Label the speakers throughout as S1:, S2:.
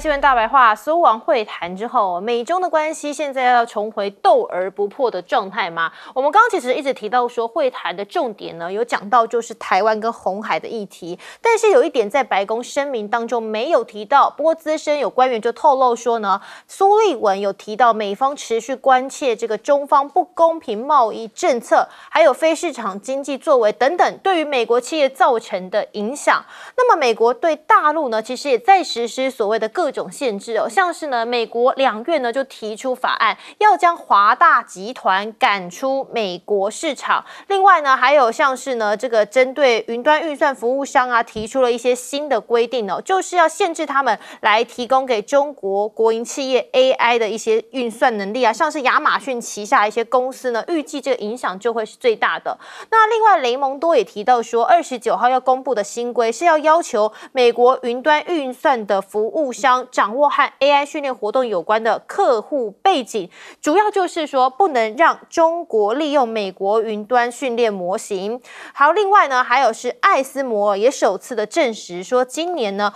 S1: 新闻大白话：苏王会谈之后，美中的关系现在要重回斗而不破的状态吗？我们刚刚其实一直提到说，会谈的重点呢，有讲到就是台湾跟红海的议题。但是有一点，在白宫声明当中没有提到。不过，资深有官员就透露说呢，苏利文有提到美方持续关切这个中方不公平贸易政策，还有非市场经济作为等等，对于美国企业造成的影响。那么，美国对大陆呢，其实也在实施所谓的各。各种限制哦，像是呢，美国两院呢就提出法案，要将华大集团赶出美国市场。另外呢，还有像是呢，这个针对云端运算服务商啊，提出了一些新的规定哦，就是要限制他们来提供给中国国营企业 AI 的一些运算能力啊。像是亚马逊旗下一些公司呢，预计这个影响就会是最大的。那另外，雷蒙多也提到说，二十九号要公布的新规是要要求美国云端运算的服务商。掌握和 AI 训练活动有关的客户背景，主要就是说不能让中国利用美国云端训练模型。好，另外呢，还有是艾斯摩尔也首次的证实说，今年呢。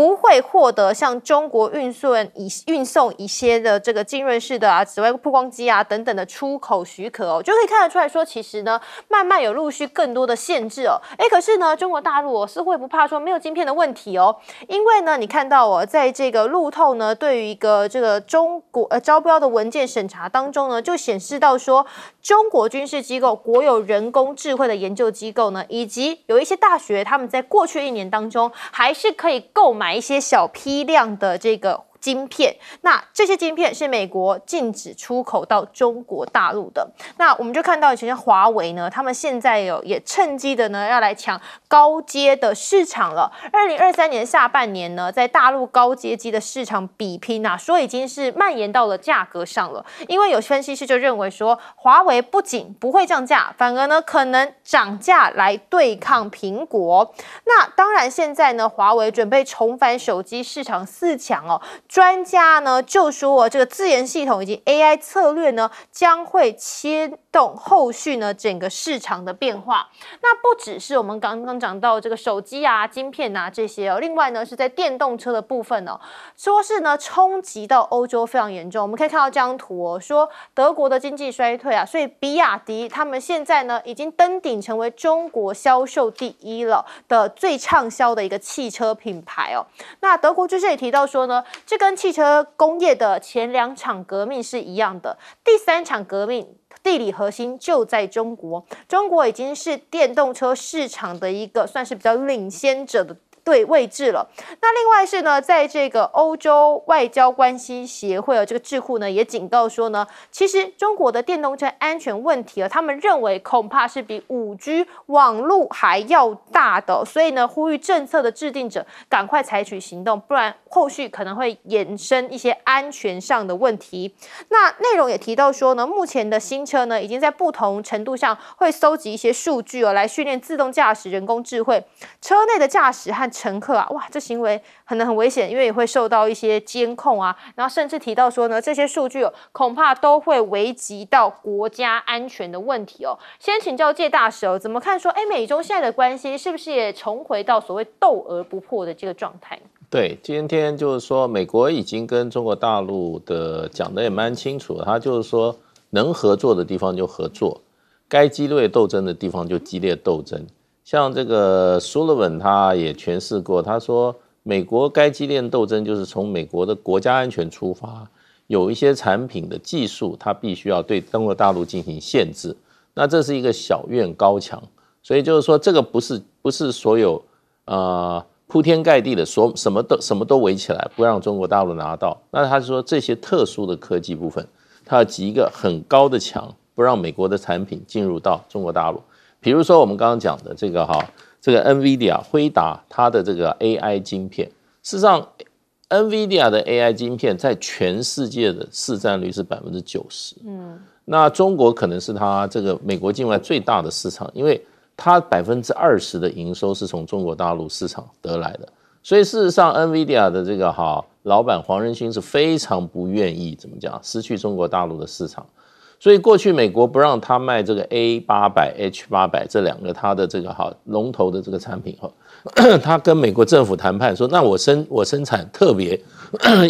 S1: 不会获得像中国运送以运送一些的这个浸润式的啊，紫外曝光机啊等等的出口许可哦，就可以看得出来，说其实呢，慢慢有陆续更多的限制哦。哎，可是呢，中国大陆哦似乎也不怕说没有晶片的问题哦，因为呢，你看到哦，在这个路透呢对于一个这个中国呃招标的文件审查当中呢，就显示到说，中国军事机构、国有人工智慧的研究机构呢，以及有一些大学，他们在过去一年当中还是可以购买。买一些小批量的这个。晶片，那这些晶片是美国禁止出口到中国大陆的。那我们就看到，实华为呢，他们现在有也趁机的呢，要来抢高阶的市场了。二零二三年下半年呢，在大陆高阶机的市场比拼啊，说已经是蔓延到了价格上了。因为有分析师就认为说，华为不仅不会降价，反而呢可能涨价来对抗苹果。那当然，现在呢，华为准备重返手机市场四强哦。专家呢就说，这个自研系统以及 AI 策略呢，将会切。动后续呢，整个市场的变化，那不只是我们刚刚讲到这个手机啊、晶片啊这些哦，另外呢是在电动车的部分哦，说是呢冲击到欧洲非常严重。我们可以看到这张图哦，说德国的经济衰退啊，所以比亚迪他们现在呢已经登顶成为中国销售第一了的最畅销的一个汽车品牌哦。那德国之是也提到说呢，这跟汽车工业的前两场革命是一样的，第三场革命。地理核心就在中国，中国已经是电动车市场的一个算是比较领先者的。对位置了。那另外是呢，在这个欧洲外交关系协会啊，这个智库呢也警告说呢，其实中国的电动车安全问题啊，他们认为恐怕是比五 G 网络还要大的，所以呢呼吁政策的制定者赶快采取行动，不然后续可能会衍生一些安全上的问题。那内容也提到说呢，目前的新车呢已经在不同程度上会搜集一些数据哦，来训练自动驾驶人工智慧，车内的驾驶和。乘客啊，哇，这行为可能很危险，因为也会受到一些监控啊。然后甚至提到说呢，这些数据哦，恐怕都会危及到国家安全的问题哦。先请教界大蛇怎么看说，哎，美中现在的关系是不是也重回到所谓斗而不破的这个状态？
S2: 对，今天就是说，美国已经跟中国大陆的讲的也蛮清楚，他就是说，能合作的地方就合作，该激烈斗争的地方就激烈斗争。像这个苏勒文他也诠释过，他说美国该激烈斗争就是从美国的国家安全出发，有一些产品的技术，他必须要对中国大陆进行限制。那这是一个小院高墙，所以就是说这个不是不是所有呃铺天盖地的所什么都什么都围起来不让中国大陆拿到。那他说这些特殊的科技部分，他要集一个很高的墙，不让美国的产品进入到中国大陆。比如说我们刚刚讲的这个哈，这个 NVIDIA 辉达它的这个 AI 晶片，事实上 NVIDIA 的 AI 晶片在全世界的市占率是百分之九十，嗯，那中国可能是它这个美国境外最大的市场，因为它百分之二十的营收是从中国大陆市场得来的，所以事实上 NVIDIA 的这个哈老板黄仁勋是非常不愿意怎么讲失去中国大陆的市场。所以过去美国不让他卖这个 A 八百、H 八百这两个他的这个哈龙头的这个产品哈，他跟美国政府谈判说，那我生我生产特别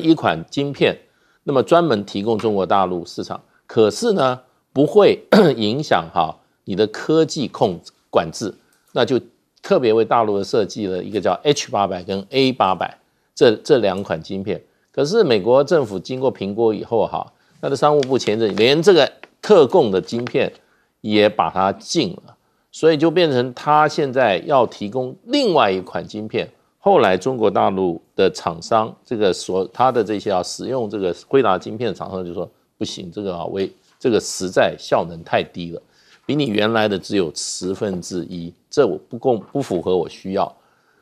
S2: 一款晶片，那么专门提供中国大陆市场，可是呢不会 影响哈你的科技控管制，那就特别为大陆的设计了一个叫 H 八百跟 A 八百这这两款晶片，可是美国政府经过评估以后哈，它的商务部前阵连这个。特供的晶片也把它禁了，所以就变成他现在要提供另外一款晶片。后来中国大陆的厂商，这个所他的这些啊使用这个辉达晶片的厂商就说不行，这个啊为这个实在效能太低了，比你原来的只有十分之一，这我不供不符合我需要。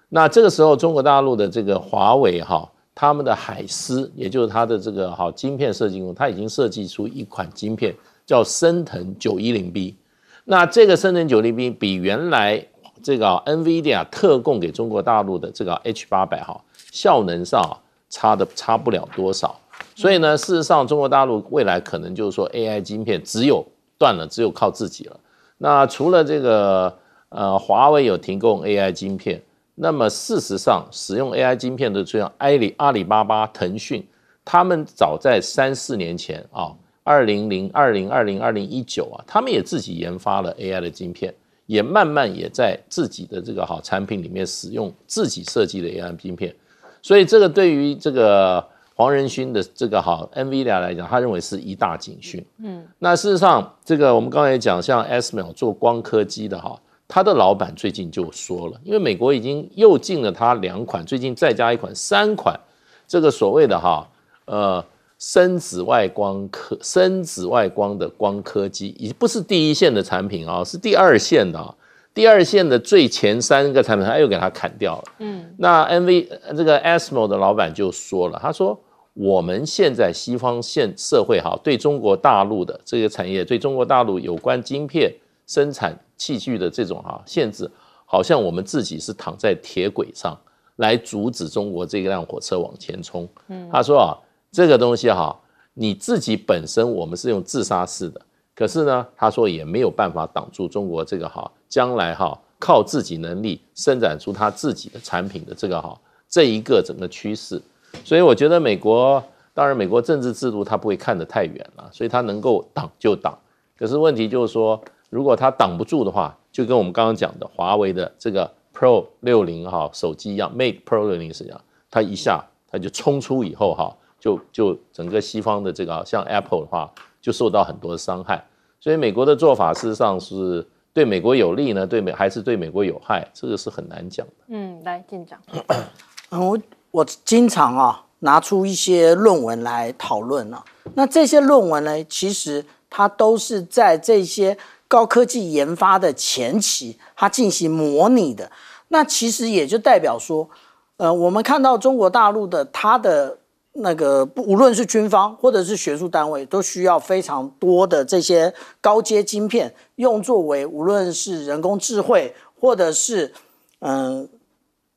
S2: 那这个时候中国大陆的这个华为哈，他们的海思，也就是它的这个哈晶片设计工，他已经设计出一款晶片。叫深腾九一零 B，那这个深腾九一零 B 比原来这个 NVIDIA 啊特供给中国大陆的这个 H 八百哈，效能上差的差不了多少。所以呢，事实上中国大陆未来可能就是说 AI 晶片只有断了，只有靠自己了。那除了这个呃华为有提供 AI 晶片，那么事实上使用 AI 晶片的这样阿里、阿里巴巴、腾讯，他们早在三四年前啊。二零零二零二零二零一九啊，他们也自己研发了 AI 的晶片，也慢慢也在自己的这个好产品里面使用自己设计的 AI 晶片，所以这个对于这个黄仁勋的这个好 NVIDIA 来讲，他认为是一大警讯。嗯，那事实上，这个我们刚才讲，像 s m l 做光刻机的哈，他的老板最近就说了，因为美国已经又禁了他两款，最近再加一款，三款，这个所谓的哈，呃。深紫外光科，深紫外光的光刻机已不是第一线的产品啊，是第二线的。第二线的最前三个产品，他又给它砍掉了。嗯，那 N V 这个 ASML 的老板就说了，他说我们现在西方现社会哈，对中国大陆的这些产业，对中国大陆有关晶片生产器具的这种哈限制，好像我们自己是躺在铁轨上来阻止中国这辆火车往前冲。嗯，他说啊。这个东西哈，你自己本身我们是用自杀式的，可是呢，他说也没有办法挡住中国这个哈，将来哈靠自己能力生展出他自己的产品的这个哈这一个整个趋势，所以我觉得美国当然美国政治制度他不会看得太远了，所以他能够挡就挡，可是问题就是说，如果他挡不住的话，就跟我们刚刚讲的华为的这个 Pro 六零哈手机一样，Mate Pro 六零是一样，它一下它就冲出以后哈。就就整个西方的这个像 Apple 的话，就受到很多伤害。所以美国的做法事实上是对美国有利呢，对美还是对美国有害？这个是很难讲的。
S1: 嗯，来进讲。
S2: 嗯，我我经常啊拿出一些论文来讨论啊。那这些论
S3: 文呢，其实它都是在这些高科技研发的前期，它进行模拟的。那其实也就代表说，呃，我们看到中国大陆的它的。那个不，无论是军方或者是学术单位，都需要非常多的这些高阶晶片，用作为无论是人工智慧或者是嗯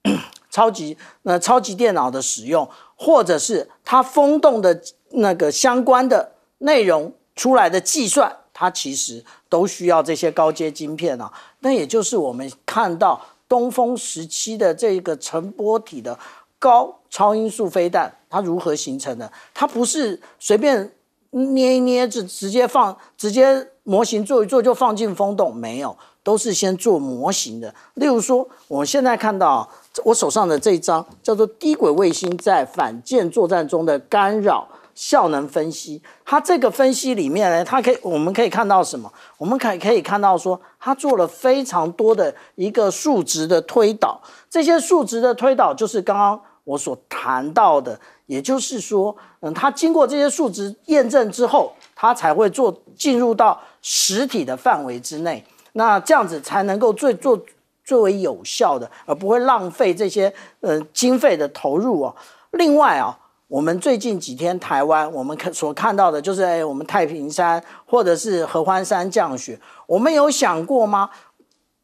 S3: 超级那超级电脑的使用，或者是它风洞的那个相关的内容出来的计算，它其实都需要这些高阶晶片啊。那也就是我们看到东风时期的这个乘波体的高。超音速飞弹它如何形成的？它不是随便捏一捏，直直接放，直接模型做一做就放进风洞，没有，都是先做模型的。例如说，我现在看到我手上的这张叫做《低轨卫星在反舰作战中的干扰效能分析》，它这个分析里面呢，它可以我们可以看到什么？我们可以可以看到说，它做了非常多的一个数值的推导，这些数值的推导就是刚刚。我所谈到的，也就是说，嗯，它经过这些数值验证之后，它才会做进入到实体的范围之内。那这样子才能够最做最为有效的，而不会浪费这些呃经费的投入哦。另外啊，我们最近几天台湾我们看所看到的就是，哎，我们太平山或者是合欢山降雪，我们有想过吗？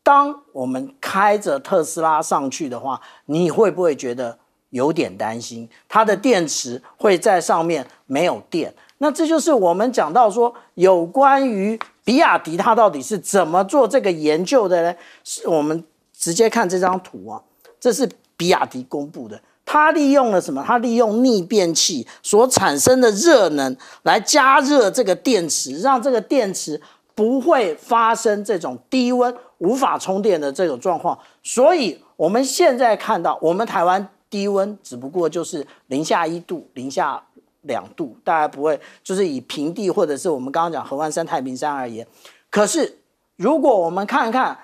S3: 当我们开着特斯拉上去的话，你会不会觉得？有点担心，它的电池会在上面没有电。那这就是我们讲到说，有关于比亚迪，它到底是怎么做这个研究的呢？是我们直接看这张图啊，这是比亚迪公布的。它利用了什么？它利用逆变器所产生的热能来加热这个电池，让这个电池不会发生这种低温无法充电的这种状况。所以我们现在看到，我们台湾。低温只不过就是零下一度、零下两度，大家不会就是以平地或者是我们刚刚讲河湾山、太平山而言。可是如果我们看看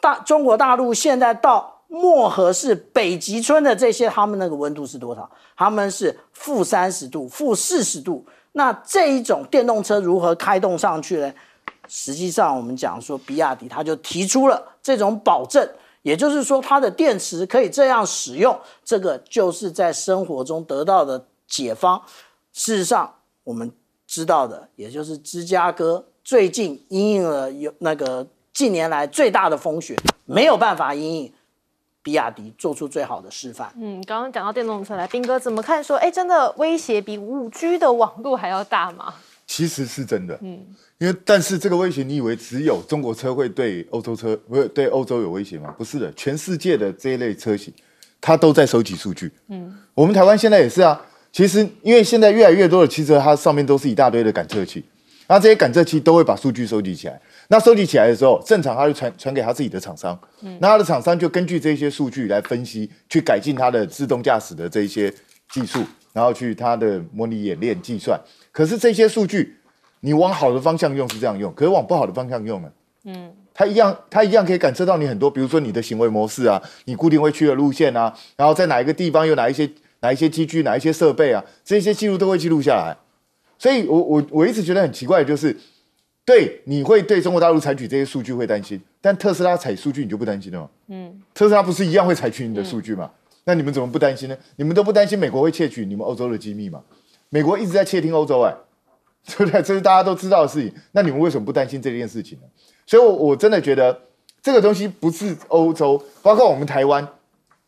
S3: 大中国大陆现在到漠河市北极村的这些，他们那个温度是多少？他们是负三十度、负四十度。那这一种电动车如何开动上去呢？实际上我们讲说，比亚迪他就提出了这种保证。也就是说，它的电池可以这样使用，这个就是在生活中得到的解方。事实上，我们知道的，也就是芝加哥最近因应了有那个近年来最大的风雪，没有办法因应。比亚迪做出最好的示范。
S1: 嗯，刚刚讲到电动车来，兵哥怎么看？说，哎，真的威胁比五 G 的网络还要大吗？
S4: 其实是真的，嗯，因为但是这个威胁，你以为只有中国车会对欧洲车，会对欧洲有威胁吗？不是的，全世界的这一类车型，它都在收集数据，嗯，我们台湾现在也是啊。其实因为现在越来越多的汽车，它上面都是一大堆的感测器，那这些感测器都会把数据收集起来，那收集起来的时候，正常它就传传给他自己的厂商，嗯，那他的厂商就根据这些数据来分析，去改进它的自动驾驶的这一些技术，然后去它的模拟演练计算。可是这些数据，你往好的方向用是这样用，可是往不好的方向用呢？嗯，它一样，它一样可以感测到你很多，比如说你的行为模式啊，你固定会去的路线啊，然后在哪一个地方有哪一些哪一些机具哪一些设备啊，这些记录都会记录下来。所以我我我一直觉得很奇怪，就是对你会对中国大陆采取这些数据会担心，但特斯拉采数据你就不担心了吗？嗯，特斯拉不是一样会采取你的数据吗？那你们怎么不担心呢？你们都不担心美国会窃取你们欧洲的机密吗？美国一直在窃听欧洲，哎，对不对？这是大家都知道的事情。那你们为什么不担心这件事情呢？所以，我我真的觉得这个东西不是欧洲，包括我们台湾，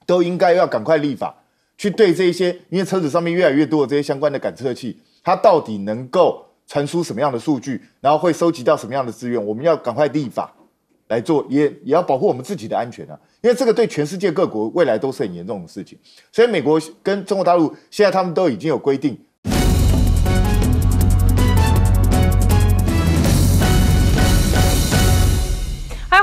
S4: 都应该要赶快立法去对这一些，因为车子上面越来越多的这些相关的感测器，它到底能够传输什么样的数据，然后会收集到什么样的资源，我们要赶快立法来做，也也要保护我们自己的安全啊。因为这个对全世界各国未来都是很严重的事情。所以，美国跟中国大陆现在他们都已经有规定。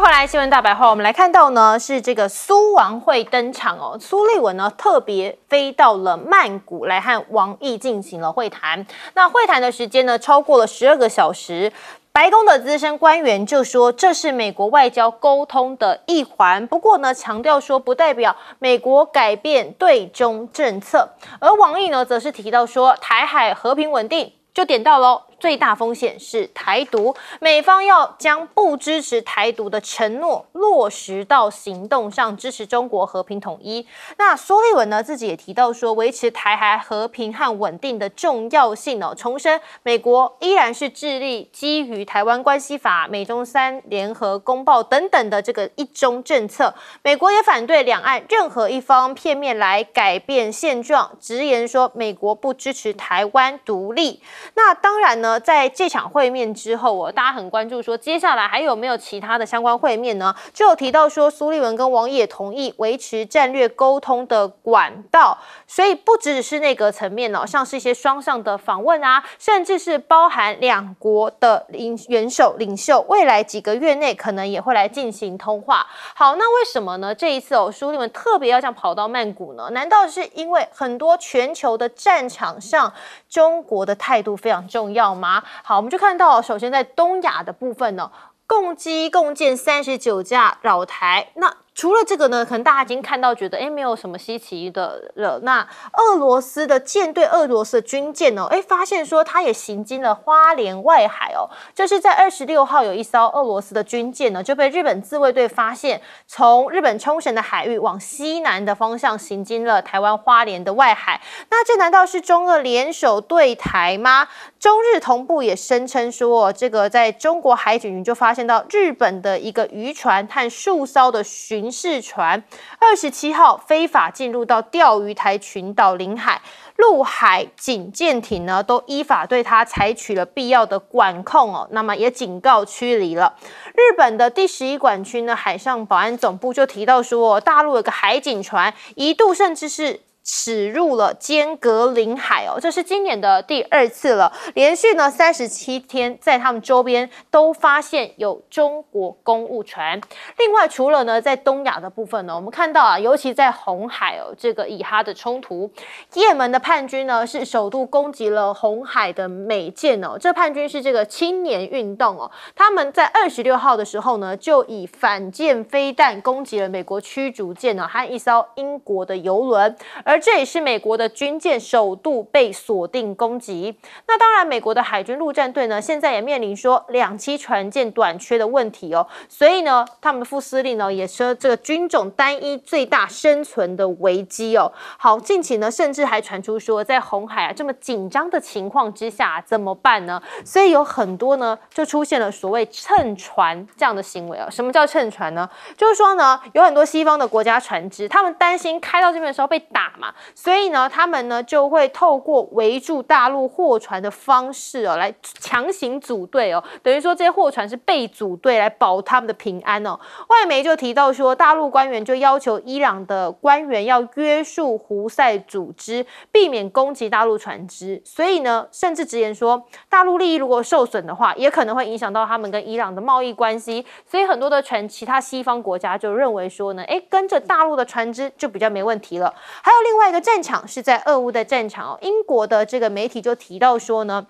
S1: 来新闻大白话，我们来看到呢，是这个苏王会登场哦。苏利文呢特别飞到了曼谷来和王毅进行了会谈。那会谈的时间呢超过了十二个小时。白宫的资深官员就说这是美国外交沟通的一环，不过呢强调说不代表美国改变对中政策。而王毅呢则是提到说台海和平稳定就点到喽。最大风险是台独，美方要将不支持台独的承诺落实到行动上，支持中国和平统一。那苏利文呢自己也提到说，维持台海和平和稳定的重要性哦。重申，美国依然是致力基于台湾关系法、美中三联合公报等等的这个一中政策。美国也反对两岸任何一方片面来改变现状，直言说美国不支持台湾独立。那当然呢。呃，在这场会面之后，哦，大家很关注说接下来还有没有其他的相关会面呢？就有提到说，苏利文跟王毅也同意维持战略沟通的管道，所以不只是内阁层面哦，像是一些双向的访问啊，甚至是包含两国的领元首领袖，未来几个月内可能也会来进行通话。好，那为什么呢？这一次哦，苏利文特别要这样跑到曼谷呢？难道是因为很多全球的战场上，中国的态度非常重要？吗？好，我们就看到，首先在东亚的部分呢，共机共建三十九架老台那。除了这个呢，可能大家已经看到，觉得哎没有什么稀奇的了。那俄罗斯的舰队，俄罗斯的军舰哦，哎，发现说它也行经了花莲外海哦，就是在二十六号有一艘俄罗斯的军舰呢，就被日本自卫队发现，从日本冲绳的海域往西南的方向行经了台湾花莲的外海。那这难道是中俄联手对台吗？中日同步也声称说，这个在中国海局就发现到日本的一个渔船，和数艘的巡。巡视船二十七号非法进入到钓鱼台群岛领海，陆海警舰艇呢都依法对他采取了必要的管控哦，那么也警告驱离了。日本的第十一管区呢海上保安总部就提到说，大陆有个海警船一度甚至是。驶入了间隔领海哦，这是今年的第二次了，连续呢三十七天在他们周边都发现有中国公务船。另外，除了呢在东亚的部分呢，我们看到啊，尤其在红海哦，这个以哈的冲突，也门的叛军呢是首度攻击了红海的美舰哦。这叛军是这个青年运动哦，他们在二十六号的时候呢就以反舰飞弹攻击了美国驱逐舰哦，还一艘英国的游轮，而这也是美国的军舰首度被锁定攻击。那当然，美国的海军陆战队呢，现在也面临说两栖船舰短缺的问题哦。所以呢，他们的副司令呢，也说这个军种单一最大生存的危机哦。好，近期呢，甚至还传出说，在红海啊这么紧张的情况之下，怎么办呢？所以有很多呢，就出现了所谓蹭船这样的行为啊。什么叫蹭船呢？就是说呢，有很多西方的国家船只，他们担心开到这边的时候被打嘛。所以呢，他们呢就会透过围住大陆货船的方式哦，来强行组队哦，等于说这些货船是被组队来保他们的平安哦。外媒就提到说，大陆官员就要求伊朗的官员要约束胡塞组织，避免攻击大陆船只。所以呢，甚至直言说，大陆利益如果受损的话，也可能会影响到他们跟伊朗的贸易关系。所以很多的船，其他西方国家就认为说呢，哎，跟着大陆的船只就比较没问题了。还有另。另外一个战场是在俄乌的战场哦，英国的这个媒体就提到说呢，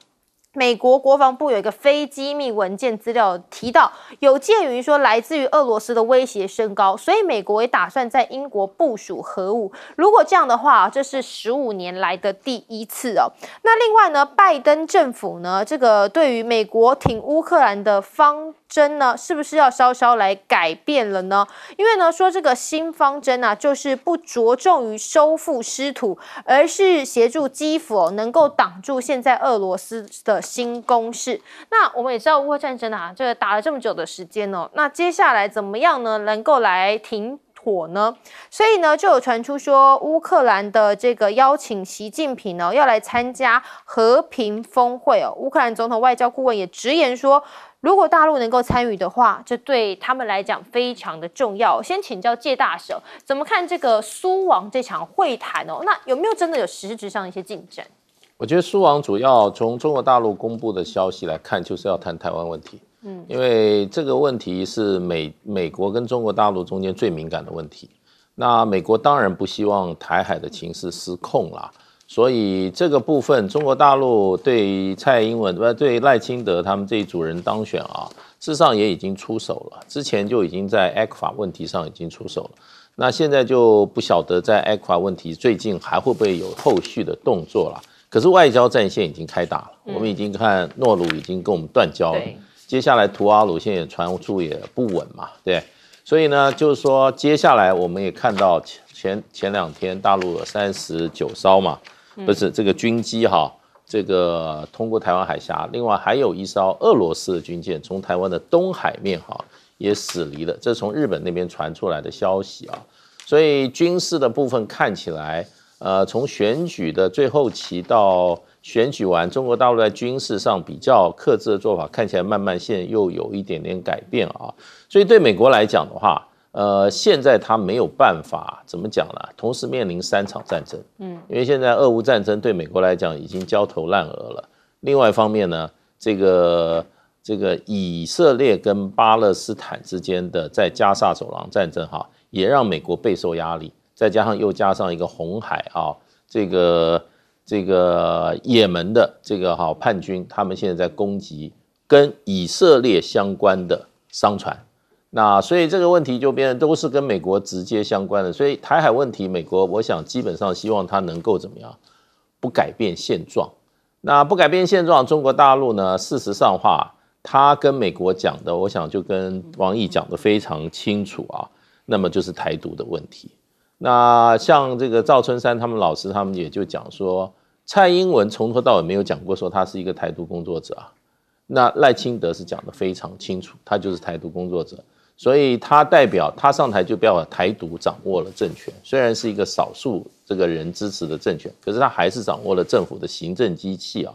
S1: 美国国防部有一个非机密文件资料提到，有鉴于说来自于俄罗斯的威胁升高，所以美国也打算在英国部署核武。如果这样的话，这是十五年来的第一次哦。那另外呢，拜登政府呢，这个对于美国挺乌克兰的方。针呢，是不是要稍稍来改变了呢？因为呢，说这个新方针啊，就是不着重于收复失土，而是协助基辅能够挡住现在俄罗斯的新攻势。那我们也知道，乌克战争啊，这打了这么久的时间哦，那接下来怎么样呢？能够来停火呢？所以呢，就有传出说，乌克兰的这个邀请习近平呢，要来参加和平峰会哦。乌克兰总统外交顾问也直言说。如果大陆能够参与的话，这对他们来讲非常的重要。先请教界大手，怎么看这个苏王这场会谈哦？那有没有真的有实质上一些进展？
S2: 我觉得苏王主要从中国大陆公布的消息来看，就是要谈台湾问题。嗯，因为这个问题是美美国跟中国大陆中间最敏感的问题。那美国当然不希望台海的情势失控了。所以这个部分，中国大陆对蔡英文不，对赖清德他们这一组人当选啊，事实上也已经出手了。之前就已经在 e c u a 问题上已经出手了。那现在就不晓得在 e c u a 问题最近还会不会有后续的动作了。可是外交战线已经开打了，我们已经看诺鲁已经跟我们断交了。接下来图阿鲁现在也传出也不稳嘛，对。所以呢，就是说接下来我们也看到前前前两天大陆三十九烧嘛。不是这个军机哈，这个通过台湾海峡，另外还有一艘俄罗斯的军舰从台湾的东海面哈也驶离了，这是从日本那边传出来的消息啊。所以军事的部分看起来，呃，从选举的最后期到选举完，中国大陆在军事上比较克制的做法，看起来慢慢现在又有一点点改变啊。所以对美国来讲的话。呃，现在他没有办法怎么讲呢？同时面临三场战争，嗯，因为现在俄乌战争对美国来讲已经焦头烂额了。另外一方面呢，这个这个以色列跟巴勒斯坦之间的在加沙走廊战争哈，也让美国备受压力。再加上又加上一个红海啊，这个这个也门的这个哈叛军，他们现在在攻击跟以色列相关的商船。那所以这个问题就变得都是跟美国直接相关的，所以台海问题，美国我想基本上希望他能够怎么样，不改变现状。那不改变现状，中国大陆呢，事实上话，他跟美国讲的，我想就跟王毅讲的非常清楚啊。那么就是台独的问题。那像这个赵春山他们老师，他们也就讲说，蔡英文从头到尾没有讲过说他是一个台独工作者啊。那赖清德是讲的非常清楚，他就是台独工作者。所以他代表他上台就不要台独掌握了政权，虽然是一个少数这个人支持的政权，可是他还是掌握了政府的行政机器啊。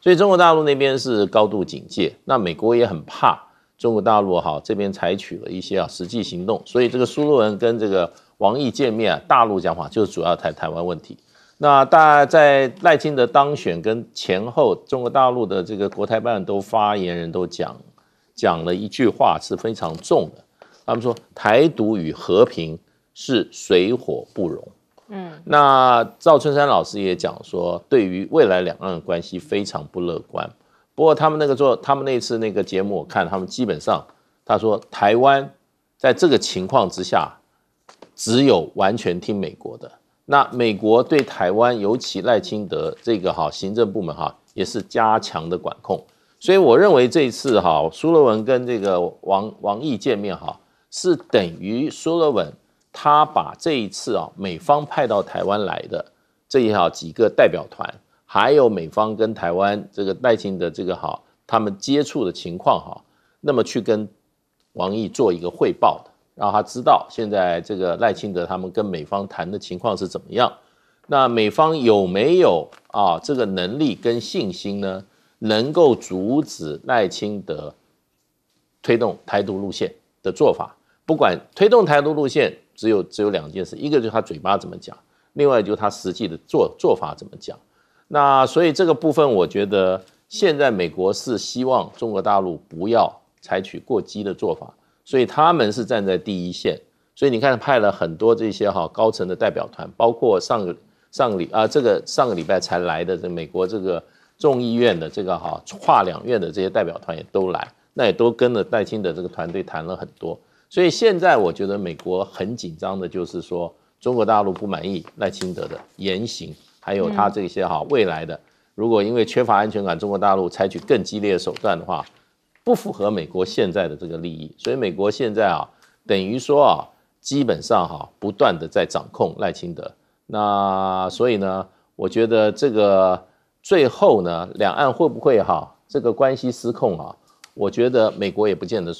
S2: 所以中国大陆那边是高度警戒，那美国也很怕中国大陆哈，这边采取了一些啊实际行动。所以这个苏洛文跟这个王毅见面啊，大陆讲话就是主要谈台湾问题。那大在赖清德当选跟前后，中国大陆的这个国台办都发言人都讲。讲了一句话是非常重的，他们说“台独与和平是水火不容”。嗯，那赵春山老师也讲说，对于未来两岸关系非常不乐观。不过他们那个做他们那次那个节目，我看他们基本上他说台湾在这个情况之下，只有完全听美国的。那美国对台湾，尤其赖清德这个哈行政部门哈，也是加强的管控。所以我认为这一次哈，苏罗文跟这个王王毅见面哈，是等于苏罗文他把这一次啊，美方派到台湾来的这一好几个代表团，还有美方跟台湾这个赖清德这个好他们接触的情况哈，那么去跟王毅做一个汇报的，让他知道现在这个赖清德他们跟美方谈的情况是怎么样，那美方有没有啊这个能力跟信心呢？能够阻止赖清德推动台独路线的做法，不管推动台独路线，只有只有两件事：一个就是他嘴巴怎么讲，另外就是他实际的做做法怎么讲。那所以这个部分，我觉得现在美国是希望中国大陆不要采取过激的做法，所以他们是站在第一线。所以你看，派了很多这些哈高层的代表团，包括上个上个礼啊，这个上个礼拜才来的这美国这个。众议院的这个哈跨两院的这些代表团也都来，那也都跟着赖清德这个团队谈了很多。所以现在我觉得美国很紧张的，就是说中国大陆不满意赖清德的言行，还有他这些哈未来的，如果因为缺乏安全感，中国大陆采取更激烈的手段的话，不符合美国现在的这个利益。所以美国现在啊，等于说啊，基本上哈不断的在掌控赖清德。那所以呢，我觉得这个。最后呢，两岸会不会哈这个关系失控啊？我觉得美国也不见得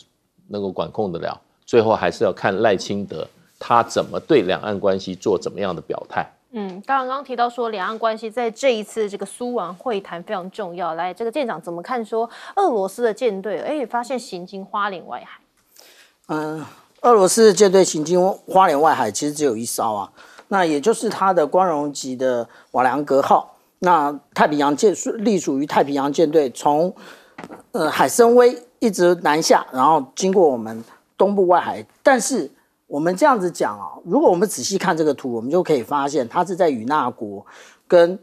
S2: 能够管控得了，最后还是要看赖清德他怎么对两岸关系做怎么样的表态。
S1: 嗯，刚刚提到说两岸关系在这一次这个苏王会谈非常重要。来，这个舰长怎么看说俄罗斯的舰队？哎，发现行经花莲外海。
S3: 嗯，俄罗斯舰队行经花莲外海其实只有一艘啊，那也就是他的光荣级的瓦良格号。那太平洋舰是隶属于太平洋舰队，从呃海参崴一直南下，然后经过我们东部外海。但是我们这样子讲啊，如果我们仔细看这个图，我们就可以发现它是在与那国跟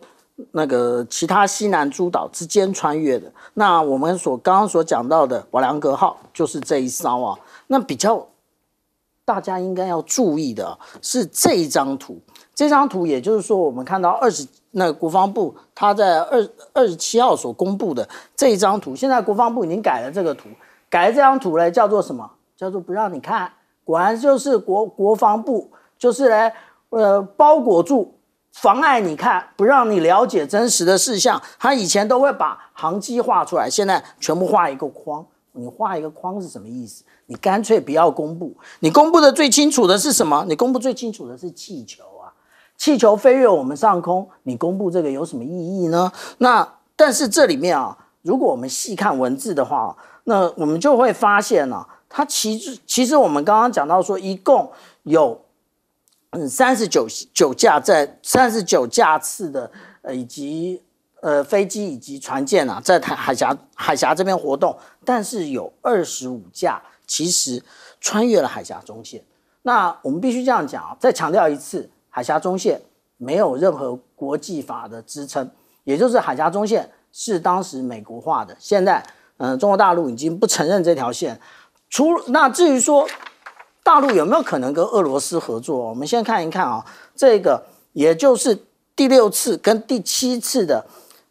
S3: 那个其他西南诸岛之间穿越的。那我们所刚刚所讲到的瓦良格号就是这一艘啊。那比较大家应该要注意的是这一张图。这张图，也就是说，我们看到二十那国防部他在二二十七号所公布的这一张图，现在国防部已经改了这个图，改了这张图呢叫做什么？叫做不让你看。果然就是国国防部就是来呃，包裹住，妨碍你看，不让你了解真实的事项。他以前都会把航机画出来，现在全部画一个框。你画一个框是什么意思？你干脆不要公布。你公布的最清楚的是什么？你公布最清楚的是气球。气球飞越我们上空，你公布这个有什么意义呢？那但是这里面啊，如果我们细看文字的话，那我们就会发现啊，它其实其实我们刚刚讲到说，一共有嗯三十九九架在三十九架次的呃以及呃飞机以及船舰啊，在台海峡海峡这边活动，但是有二十五架其实穿越了海峡中线。那我们必须这样讲啊，再强调一次。海峡中线没有任何国际法的支撑，也就是海峡中线是当时美国画的。现在，嗯，中国大陆已经不承认这条线。除那至于说大陆有没有可能跟俄罗斯合作，我们先看一看啊。这个也就是第六次跟第七次的，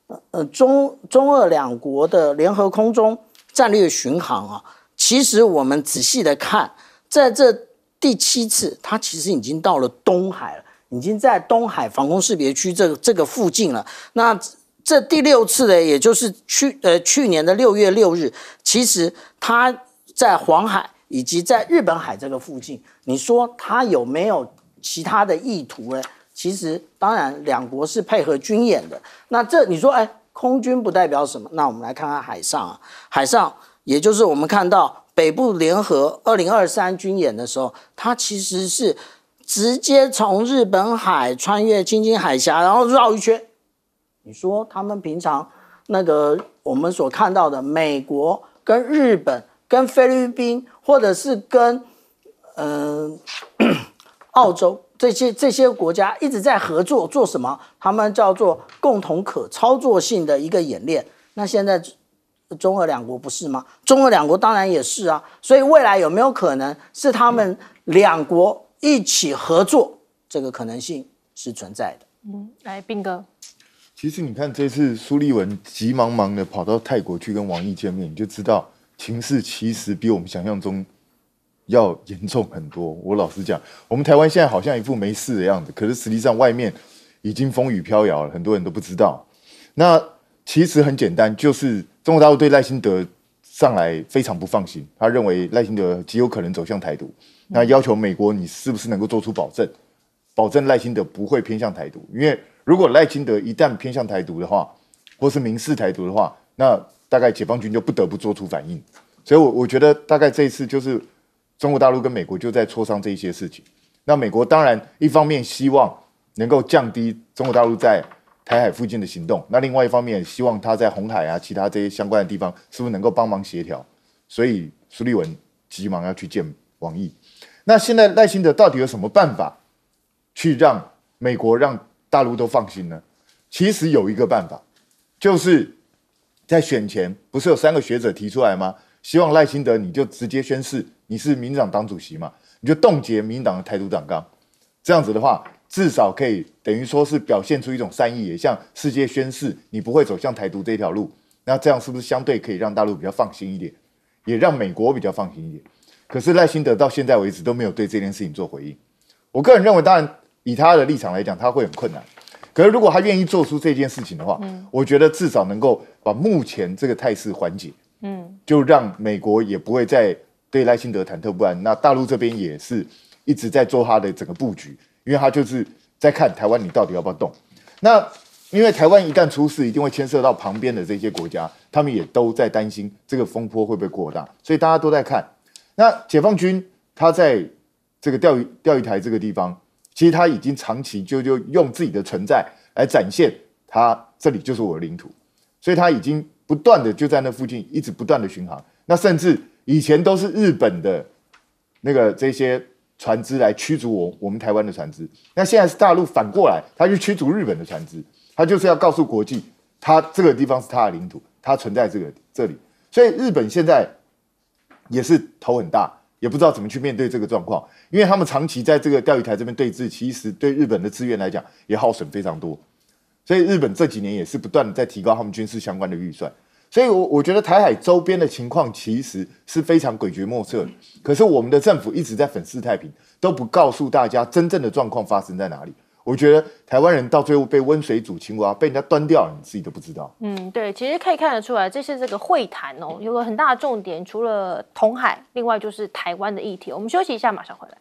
S3: 呃呃，中中俄两国的联合空中战略巡航啊。其实我们仔细的看，在这第七次，它其实已经到了东海了。已经在东海防空识别区这个这个附近了。那这第六次呢，也就是去呃去年的六月六日，其实它在黄海以及在日本海这个附近，你说它有没有其他的意图呢？其实当然，两国是配合军演的。那这你说，哎，空军不代表什么。那我们来看看海上啊，海上也就是我们看到北部联合二零二三军演的时候，它其实是。直接从日本海穿越青津海峡，然后绕一圈。你说他们平常那个我们所看到的美国跟日本跟菲律宾，或者是跟嗯澳洲这些这些国家一直在合作做什么？他们叫做共同可操作性的一个演练。那现在中俄两国不是吗？中俄两国当然也是啊。所以未来有没有可能是他们两国？一起合作，这个可能性是存在的。
S1: 嗯，来斌哥，
S4: 其实你看这次苏立文急忙忙的跑到泰国去跟王毅见面，你就知道情势其实比我们想象中要严重很多。我老实讲，我们台湾现在好像一副没事的样子，可是实际上外面已经风雨飘摇了，很多人都不知道。那其实很简单，就是中国大陆对赖清德上来非常不放心，他认为赖清德极有可能走向台独。那要求美国，你是不是能够做出保证，保证赖清德不会偏向台独？因为如果赖清德一旦偏向台独的话，或是明示台独的话，那大概解放军就不得不做出反应。所以，我我觉得大概这一次就是中国大陆跟美国就在磋商这一些事情。那美国当然一方面希望能够降低中国大陆在台海附近的行动，那另外一方面希望他在红海啊其他这些相关的地方，是不是能够帮忙协调？所以，苏利文急忙要去见王毅。那现在赖清德到底有什么办法，去让美国、让大陆都放心呢？其实有一个办法，就是在选前，不是有三个学者提出来吗？希望赖清德你就直接宣誓你是民党党主席嘛，你就冻结民党的台独党纲。这样子的话，至少可以等于说是表现出一种善意，也向世界宣誓你不会走向台独这条路。那这样是不是相对可以让大陆比较放心一点，也让美国比较放心一点？可是赖幸德到现在为止都没有对这件事情做回应。我个人认为，当然以他的立场来讲，他会很困难。可是如果他愿意做出这件事情的话，嗯，我觉得至少能够把目前这个态势缓解，嗯，就让美国也不会再对赖幸德忐忑不安。那大陆这边也是一直在做他的整个布局，因为他就是在看台湾你到底要不要动。那因为台湾一旦出事，一定会牵涉到旁边的这些国家，他们也都在担心这个风波会不会扩大，所以大家都在看。那解放军，他在这个钓鱼钓鱼台这个地方，其实他已经长期就就用自己的存在来展现，他这里就是我的领土，所以他已经不断的就在那附近一直不断的巡航。那甚至以前都是日本的那个这些船只来驱逐我我们台湾的船只，那现在是大陆反过来，他去驱逐日本的船只，他就是要告诉国际，他这个地方是他的领土，他存在这个这里，所以日本现在。也是头很大，也不知道怎么去面对这个状况，因为他们长期在这个钓鱼台这边对峙，其实对日本的资源来讲也耗损非常多，所以日本这几年也是不断的在提高他们军事相关的预算，所以我我觉得台海周边的情况其实是非常诡谲莫测的，可是我们的政府一直在粉饰太平，都不告诉大家真正的状况发生在哪里。我觉得台湾人到最后被温水煮青蛙，被人家端掉了，你自己都不知道。
S1: 嗯，对，其实可以看得出来，这次这个会谈哦，有个很大的重点，除了同海，另外就是台湾的议题。我们休息一下，马上回来。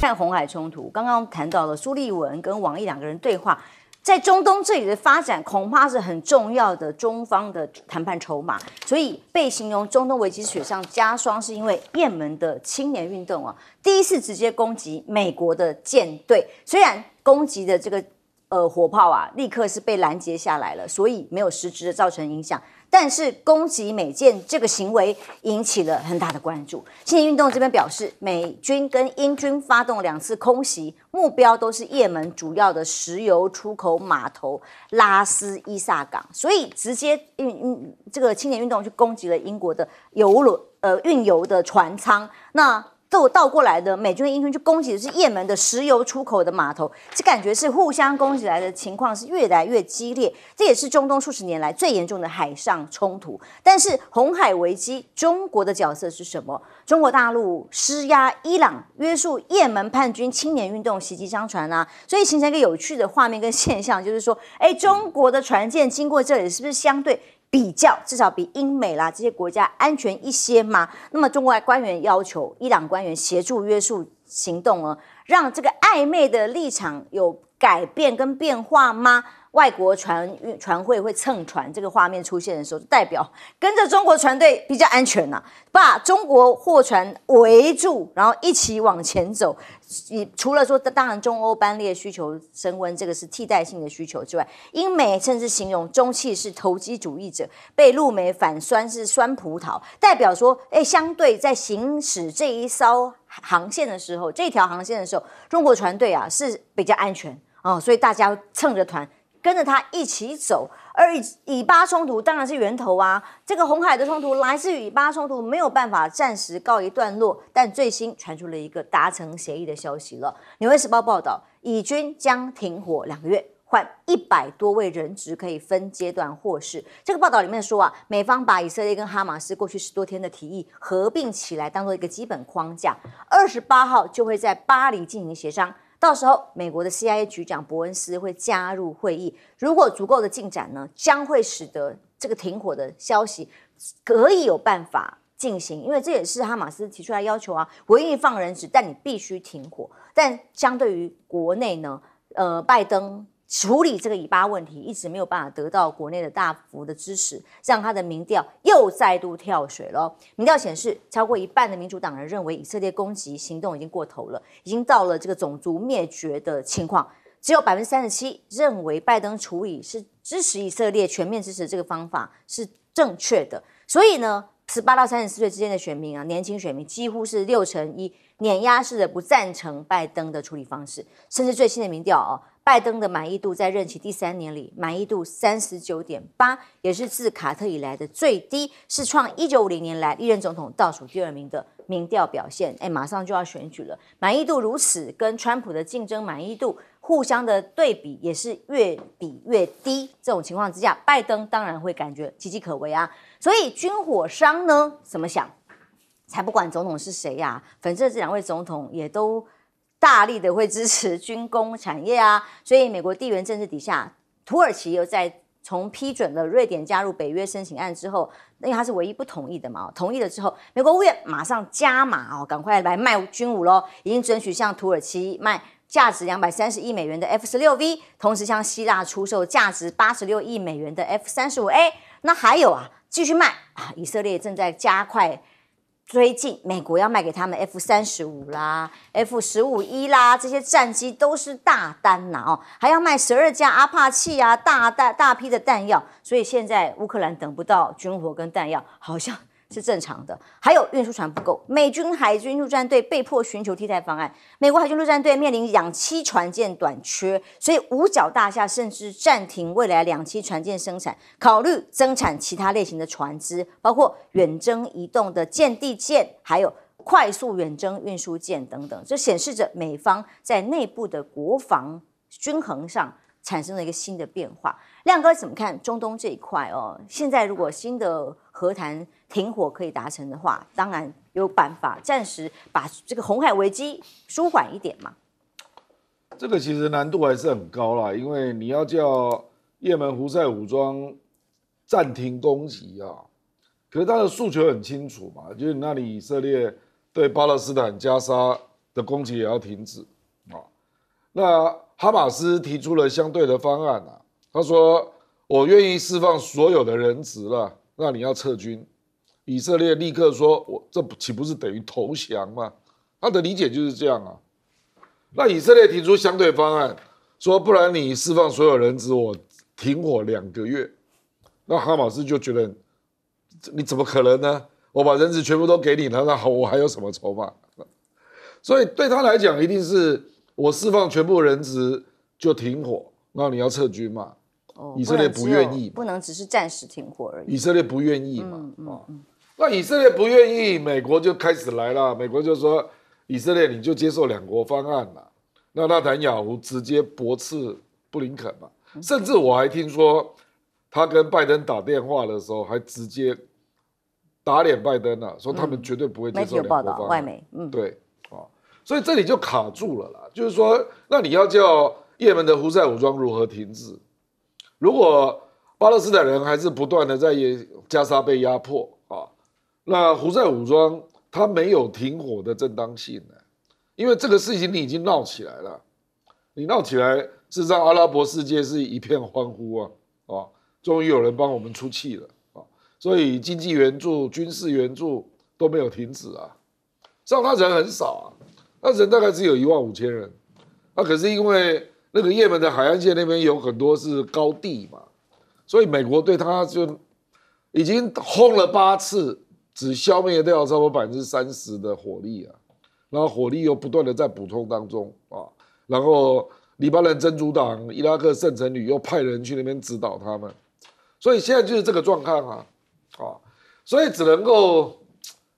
S5: 看红海冲突，刚刚谈到了苏立文跟王毅两个人对话。在中东这里的发展，恐怕是很重要的中方的谈判筹码，所以被形容中东危机雪上加霜，是因为雁门的青年运动啊，第一次直接攻击美国的舰队，虽然攻击的这个呃火炮啊，立刻是被拦截下来了，所以没有实质的造成影响。但是攻击美舰这个行为引起了很大的关注。青年运动这边表示，美军跟英军发动两次空袭，目标都是也门主要的石油出口码头拉斯伊萨港，所以直接运嗯、这个青年运动去攻击了英国的油轮，呃，运油的船舱。那。这倒过来的美军的英雄去攻击的是也门的石油出口的码头，这感觉是互相攻击来的情况是越来越激烈，这也是中东数十年来最严重的海上冲突。但是红海危机，中国的角色是什么？中国大陆施压伊朗，约束也门叛军青年运动袭击商船啊，所以形成一个有趣的画面跟现象，就是说，哎，中国的船舰经过这里，是不是相对？比较，至少比英美啦这些国家安全一些吗？那么中国官员要求伊朗官员协助约束行动呢，让这个暧昧的立场有。改变跟变化吗？外国船船会会蹭船，这个画面出现的时候，代表跟着中国船队比较安全呐。把中国货船围住，然后一起往前走。你除了说，当然中欧班列需求升温，这个是替代性的需求之外，英美甚至形容中汽是投机主义者，被路美反酸是酸葡萄，代表说，哎，相对在行驶这一艘航线的时候，这条航线的时候，中国船队啊是比较安全。哦，所以大家蹭着团，跟着他一起走。而以巴冲突当然是源头啊，这个红海的冲突来自于以巴冲突，没有办法暂时告一段落。但最新传出了一个达成协议的消息了，《纽约时报》报道，以军将停火两个月，换一百多位人质可以分阶段获释。这个报道里面说啊，美方把以色列跟哈马斯过去十多天的提议合并起来，当做一个基本框架，二十八号就会在巴黎进行协商。到时候，美国的 CIA 局长伯恩斯会加入会议。如果足够的进展呢，将会使得这个停火的消息可以有办法进行，因为这也是哈马斯提出来要求啊，我愿意放人质，但你必须停火。但相对于国内呢，呃，拜登。处理这个以巴问题一直没有办法得到国内的大幅的支持，让他的民调又再度跳水了。民调显示，超过一半的民主党人认为以色列攻击行动已经过头了，已经到了这个种族灭绝的情况。只有百分之三十七认为拜登处理是支持以色列全面支持这个方法是正确的。所以呢，十八到三十四岁之间的选民啊，年轻选民几乎是六成一，碾压式的不赞成拜登的处理方式，甚至最新的民调哦。拜登的满意度在任期第三年里，满意度三十九点八，也是自卡特以来的最低，是创一九五零年来历任总统倒数第二名的民调表现。哎，马上就要选举了，满意度如此，跟川普的竞争满意度互相的对比也是越比越低。这种情况之下，拜登当然会感觉岌岌可危啊。所以军火商呢，怎么想，才不管总统是谁呀，反正这两位总统也都。大力的会支持军工产业啊，所以美国地缘政治底下，土耳其又在从批准了瑞典加入北约申请案之后，因为它是唯一不同意的嘛，同意了之后，美国务院马上加码哦，赶快来卖军武喽，已经准许向土耳其卖价值两百三十亿美元的 F 十六 V，同时向希腊出售价值八十六亿美元的 F 三十五 A，那还有啊，继续卖啊，以色列正在加快。最近美国要卖给他们 F 三十五啦、F 十五一啦，这些战机都是大单呐哦，还要卖十二架阿帕契啊，大大大批的弹药，所以现在乌克兰等不到军火跟弹药，好像。是正常的，还有运输船不够，美军海军陆战队被迫寻求替代方案。美国海军陆战队面临两栖船舰短缺，所以五角大厦甚至暂停未来两栖船舰生产，考虑增产其他类型的船只，包括远征移动的舰地舰，还有快速远征运输舰等等。这显示着美方在内部的国防均衡上产生了一个新的变化。亮哥怎么看中东这一块哦？现在如果新的和谈。停火可以达成的话，当然有办法暂时把这个红海危机舒缓一点嘛。
S6: 这个其实难度还是很高啦，因为你要叫也门胡塞武装暂停攻击啊，可是他的诉求很清楚嘛，就是那里以色列对巴勒斯坦加沙的攻击也要停止啊。那哈马斯提出了相对的方案啊，他说我愿意释放所有的人质了，那你要撤军。以色列立刻说：“我这岂不是等于投降吗？”他的理解就是这样啊。那以色列提出相对方案，说：“不然你释放所有人质，我停火两个月。”那哈马斯就觉得：“你怎么可能呢？我把人质全部都给你了，那我还有什么筹码？”所以对他来讲，一定是我释放全部人质就停火，那你要撤军嘛。
S5: 哦，以色列不愿意，不能只是暂时停火而已。以色
S6: 列不愿意嘛？
S5: 嗯嗯嗯。
S6: 那以色列不愿意，美国就开始来了。美国就说：“以色列，你就接受两国方案嘛。”那纳坦雅胡直接驳斥布林肯嘛，甚至我还听说他跟拜登打电话的时候，还直接打脸拜登了，说他们绝对不会接受两国方案。外媒，嗯，对啊，所以这里就卡住了啦。就是说，那你要叫也门的胡塞武装如何停止？如果巴勒斯坦人还是不断的在耶加沙被压迫？那胡塞武装它没有停火的正当性呢？因为这个事情你已经闹起来了，你闹起来，是让阿拉伯世界是一片欢呼啊啊！终于有人帮我们出气了啊！所以经济援助、军事援助都没有停止啊。上他人很少啊，那人大概只有一万五千人，那可是因为那个也门的海岸线那边有很多是高地嘛，所以美国对他就已经轰了八次。只消灭掉差不多百分之三十的火力啊，然后火力又不断的在补充当中啊，然后黎巴嫩真主党、伊拉克圣城旅又派人去那边指导他们，所以现在就是这个状况啊，啊，所以只能够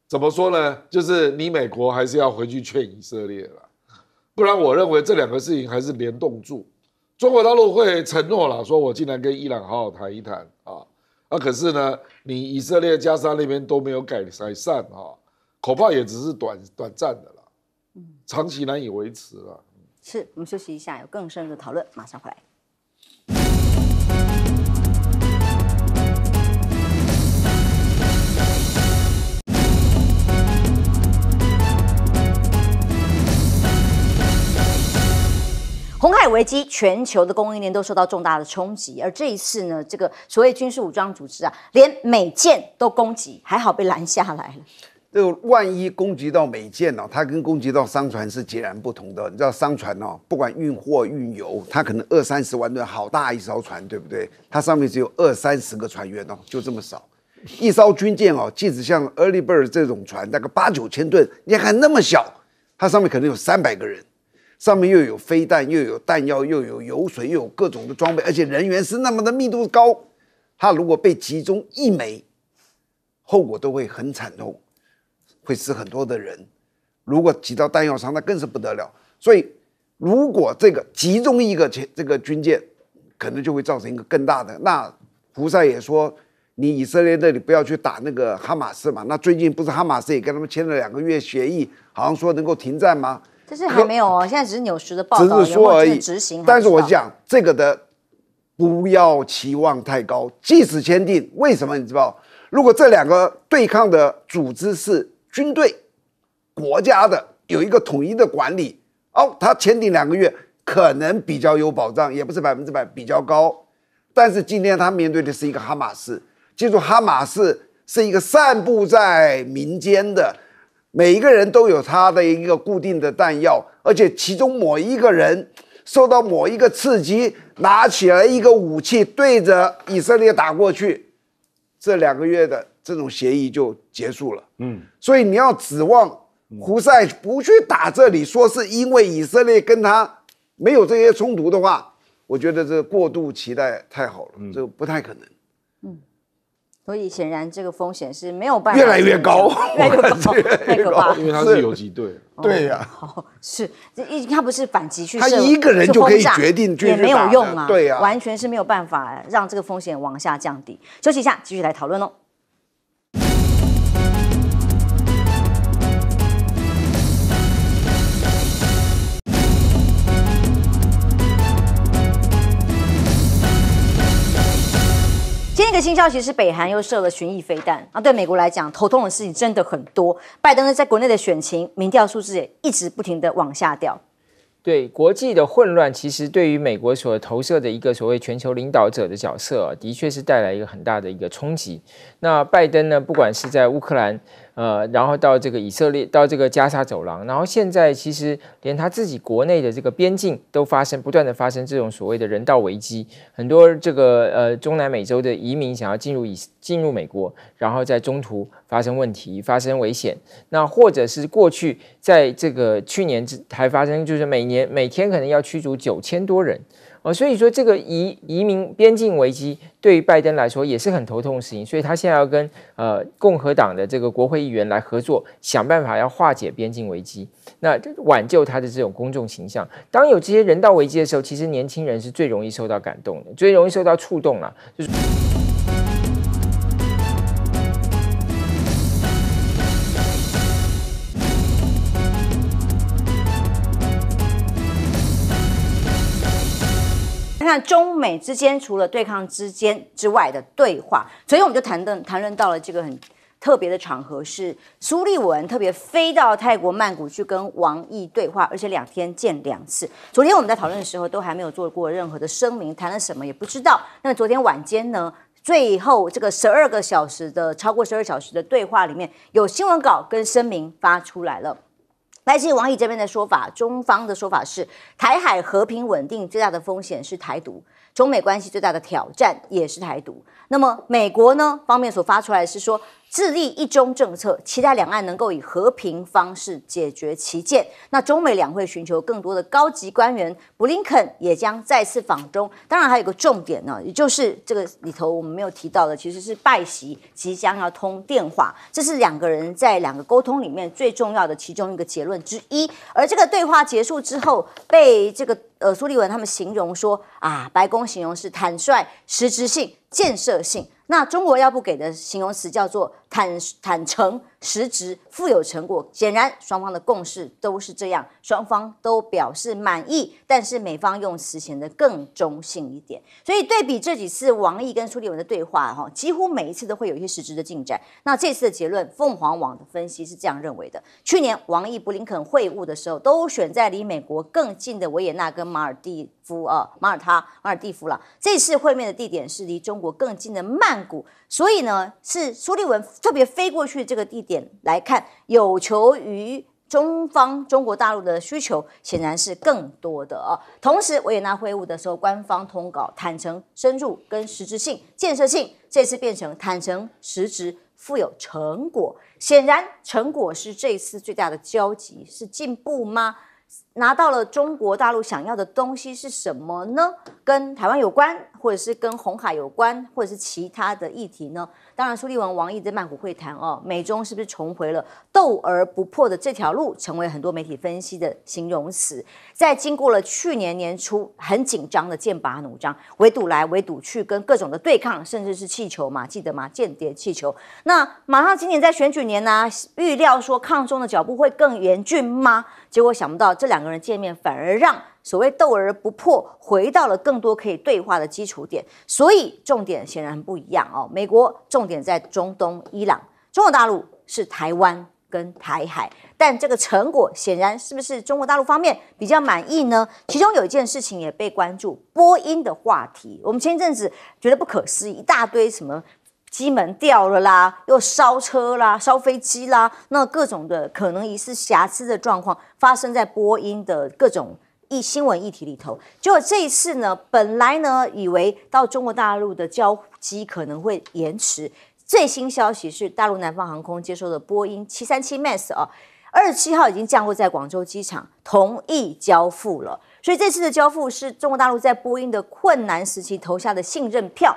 S6: 怎么说呢？就是你美国还是要回去劝以色列了，不然我认为这两个事情还是联动住。中国大陆会承诺了，说我尽量跟伊朗好好谈一谈啊。那可是呢，你以色列加沙那边都没有改改善啊，恐怕也只是短短暂的了，嗯，长期难以维持了。
S5: 是，我们休息一下，有更深入的讨论，马上回来。红海危机，全球的供应链都受到重大的冲击。而这一次呢，这个所谓军事武装组织啊，连美舰都攻击，还好被拦下来了。
S7: 这个万一攻击到美舰呢？它跟攻击到商船是截然不同的。你知道商船哦，不管运货运油，它可能二三十万吨，好大一艘船，对不对？它上面只有二三十个船员哦，就这么少。一艘军舰哦，即使像 Early Bird 这种船，大概八九千吨，你还那么小，它上面可能有三百个人。上面又有飞弹，又有弹药，又有油水，又有各种的装备，而且人员是那么的密度高，它如果被集中一枚，后果都会很惨重，会死很多的人。如果挤到弹药上，那更是不得了。所以，如果这个集中一个前这个军舰，可能就会造成一个更大的。那胡塞也说，你以色列那里不要去打那个哈马斯嘛。那最近不是哈马斯也跟他们签了两个月协议，好像说能够停战吗？
S5: 这是还没有哦，现在只是纽时的报道，只是说而已。执
S7: 行，但是我讲这个的，不要期望太高。即使签订，为什么你知道？如果这两个对抗的组织是军队、国家的，有一个统一的管理，哦，他签订两个月可能比较有保障，也不是百分之百比较高。但是今天他面对的是一个哈马斯，记住，哈马斯是一个散布在民间的。每一个人都有他的一个固定的弹药，而且其中某一个人受到某一个刺激，拿起来一个武器对着以色列打过去，这两个月的这种协议就结束了。嗯，所以你要指望胡塞不去打这里，说是因为以色列跟他没有这些冲突的话，我觉得这过度期待太好了，这不太可能。
S5: 所以显然这个风险是没有办法越来越 高，太可
S7: 怕，因为他是游击队，对呀，好
S5: 是，一他不是反击去，他一个人就可以决定，也没有用啊，对呀，完全是没有办法让这个风险往下降低。休息一下，继续来讨论喽。新消息是，北韩又射了巡弋飞弹，啊！对美国来讲，头痛的事情真的很多。拜登呢，在国内的选情，民调数字也一直不停的往下掉。
S8: 对国际的混乱，其实对于美国所投射的一个所谓全球领导者的角色，的确是带来一个很大的一个冲击。那拜登呢，不管是在乌克兰，呃，然后到这个以色列，到这个加沙走廊，然后现在其实连他自己国内的这个边境都发生不断的发生这种所谓的人道危机，很多这个呃中南美洲的移民想要进入以进入美国，然后在中途。发生问题、发生危险，那或者是过去在这个去年还发生，就是每年每天可能要驱逐九千多人，哦，所以说这个移移民边境危机对于拜登来说也是很头痛的事情，所以他现在要跟呃共和党的这个国会议员来合作，想办法要化解边境危机，那挽救他的这种公众形象。当有这些人道危机的时候，其实年轻人是最容易受到感动的，最容易受到触动了，就是。
S5: 看中美之间除了对抗之间之外的对话，所以我们就谈论谈论到了这个很特别的场合，是苏利文特别飞到泰国曼谷去跟王毅对话，而且两天见两次。昨天我们在讨论的时候都还没有做过任何的声明，谈了什么也不知道。那昨天晚间呢，最后这个十二个小时的超过十二小时的对话里面有新闻稿跟声明发出来了。来自王毅这边的说法，中方的说法是，台海和平稳定最大的风险是台独。中美关系最大的挑战也是台独。那么美国呢方面所发出来是说，致力一中政策，期待两岸能够以和平方式解决旗舰。那中美两会寻求更多的高级官员，布林肯也将再次访中。当然还有个重点呢，也就是这个里头我们没有提到的，其实是拜席即将要通电话。这是两个人在两个沟通里面最重要的其中一个结论之一。而这个对话结束之后，被这个。呃，苏立文他们形容说啊，白宫形容是坦率、实质性、建设性。那中国要不给的形容词叫做。坦坦诚、实质、富有成果，显然双方的共识都是这样，双方都表示满意。但是美方用词显得更中性一点。所以对比这几次王毅跟苏利文的对话，哈，几乎每一次都会有一些实质的进展。那这次的结论，凤凰网的分析是这样认为的：去年王毅布林肯会晤的时候，都选在离美国更近的维也纳跟马尔蒂夫啊，马耳他、马尔蒂夫了。这次会面的地点是离中国更近的曼谷，所以呢，是苏利文。特别飞过去这个地点来看，有求于中方、中国大陆的需求显然是更多的啊。同时，维也纳会晤的时候，官方通稿坦诚、深入、跟实质性、建设性，这次变成坦诚、实质、富有成果。显然，成果是这次最大的交集，是进步吗？拿到了中国大陆想要的东西是什么呢？跟台湾有关。或者是跟红海有关，或者是其他的议题呢？当然，苏利文、王毅在曼谷会谈哦，美中是不是重回了斗而不破的这条路，成为很多媒体分析的形容词？在经过了去年年初很紧张的剑拔弩张、围堵来围堵去，跟各种的对抗，甚至是气球嘛，记得吗？间谍气球。那马上今年在选举年呢，预料说抗中的脚步会更严峻吗？结果想不到这两个人见面，反而让。所谓斗而不破，回到了更多可以对话的基础点，所以重点显然不一样哦。美国重点在中东、伊朗，中国大陆是台湾跟台海。但这个成果显然是不是中国大陆方面比较满意呢？其中有一件事情也被关注，波音的话题。我们前一阵子觉得不可思议，一大堆什么机门掉了啦，又烧车啦、烧飞机啦，那各种的可能疑似瑕疵的状况发生在波音的各种。一新闻议题里头，结果这一次呢，本来呢以为到中国大陆的交机可能会延迟，最新消息是大陆南方航空接收的波音七三七 MAX 啊，二十七号已经降落在广州机场，同意交付了。所以这次的交付是中国大陆在波音的困难时期投下的信任票。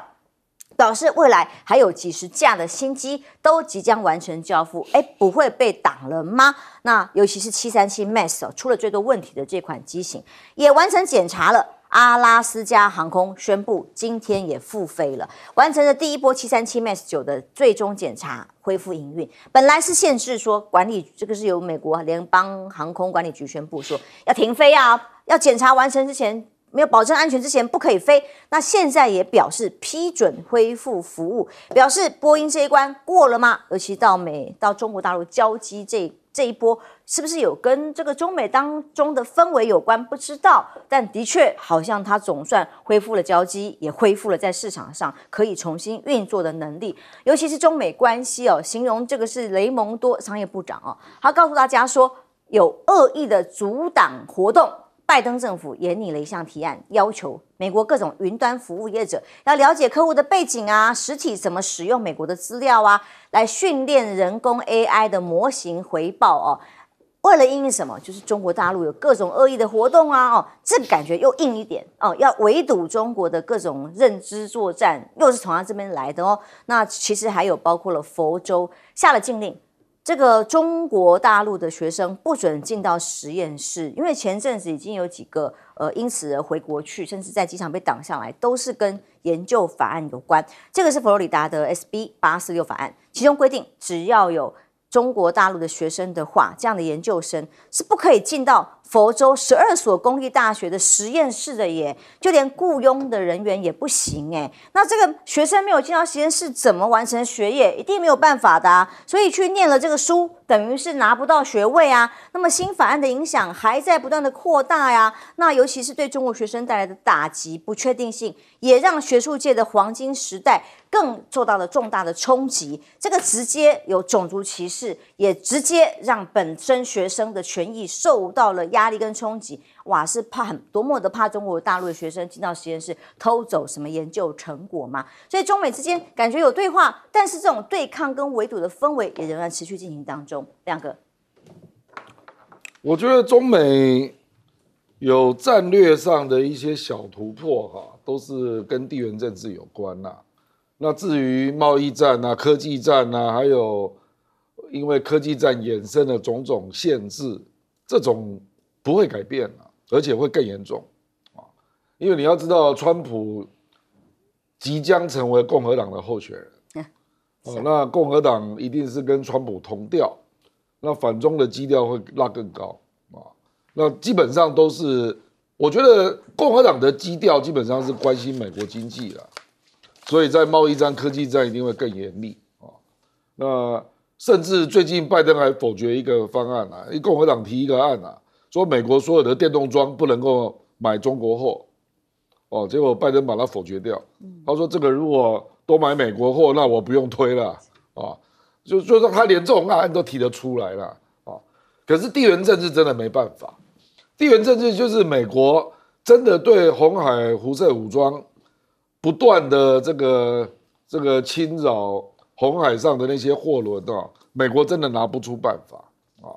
S5: 表示未来还有几十架的新机都即将完成交付，哎，不会被挡了吗？那尤其是七三七 MAX 出了最多问题的这款机型，也完成检查了。阿拉斯加航空宣布今天也复飞了，完成了第一波七三七 MAX 九的最终检查，恢复营运。本来是限制说管理，这个是由美国联邦航空管理局宣布说要停飞啊，要检查完成之前。没有保证安全之前不可以飞，那现在也表示批准恢复服务，表示波音这一关过了吗？尤其到美到中国大陆交机这这一波，是不是有跟这个中美当中的氛围有关？不知道，但的确好像他总算恢复了交机，也恢复了在市场上可以重新运作的能力。尤其是中美关系哦，形容这个是雷蒙多商业部长哦，他告诉大家说有恶意的阻挡活动。拜登政府也拟了一项提案，要求美国各种云端服务业者要了解客户的背景啊，实体怎么使用美国的资料啊，来训练人工 AI 的模型回报哦。为了因为什么？就是中国大陆有各种恶意的活动啊哦，这感觉又硬一点哦，要围堵中国的各种认知作战，又是从他这边来的哦。那其实还有包括了佛州下了禁令。这个中国大陆的学生不准进到实验室，因为前阵子已经有几个呃因此而回国去，甚至在机场被挡下来，都是跟研究法案有关。这个是佛罗里达的 SB 八四六法案，其中规定，只要有。中国大陆的学生的话，这样的研究生是不可以进到佛州十二所公立大学的实验室的耶，就连雇佣的人员也不行诶。那这个学生没有进到实验室，怎么完成学业？一定没有办法的。所以去念了这个书，等于是拿不到学位啊。那么新法案的影响还在不断的扩大呀。那尤其是对中国学生带来的打击、不确定性，也让学术界的黄金时代。更做到了重大的冲击，这个直接有种族歧视，也直接让本身学生的权益受到了压力跟冲击。哇，是怕很多么的怕中国大陆的学生进到实验室偷走什么研究成果吗？所以中美之间感觉有对话，但是这种对抗跟围堵的氛围也仍然持续进行当中。亮哥，
S6: 我觉得中美有战略上的一些小突破哈，都是跟地缘政治有关呐。那至于贸易战啊、科技战啊，还有因为科技战衍生的种种限制，这种不会改变了，而且会更严重啊！因为你要知道，川普即将成为共和党的候选人，哦，那共和党一定是跟川普同调，那反中的基调会拉更高啊！那基本上都是，我觉得共和党的基调基本上是关心美国经济的。所以在贸易战、科技战一定会更严厉啊！那甚至最近拜登还否决一个方案啊，一共和党提一个案啊，说美国所有的电动装不能够买中国货，哦，结果拜登把它否决掉。他说这个如果都买美国货，那我不用推了啊！就就说他连这种案都提得出来了啊！可是地缘政治真的没办法，地缘政治就是美国真的对红海、胡塞武装。不断的这个这个侵扰红海上的那些货轮啊，美国真的拿不出办法啊。